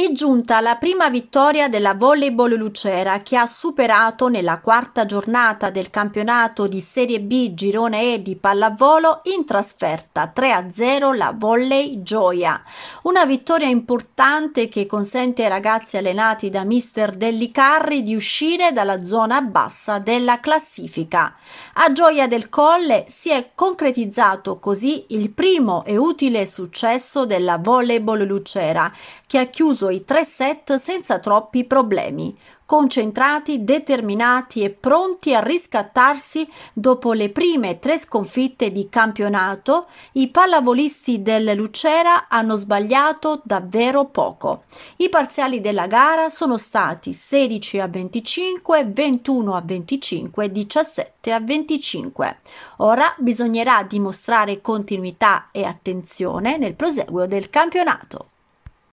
È giunta la prima vittoria della Volleyball Lucera che ha superato nella quarta giornata del campionato di Serie B Girone E di pallavolo in trasferta 3-0 la Volley Gioia. Una vittoria importante che consente ai ragazzi allenati da mister Dellicarri di uscire dalla zona bassa della classifica. A Gioia del Colle si è concretizzato così il primo e utile successo della Volleyball Lucera che ha chiuso i tre set senza troppi problemi, concentrati, determinati e pronti a riscattarsi dopo le prime tre sconfitte di campionato, i pallavolisti del Lucera hanno sbagliato davvero poco. I parziali della gara sono stati 16 a 25, 21 a 25, 17 a 25. Ora bisognerà dimostrare continuità e attenzione nel proseguo del campionato.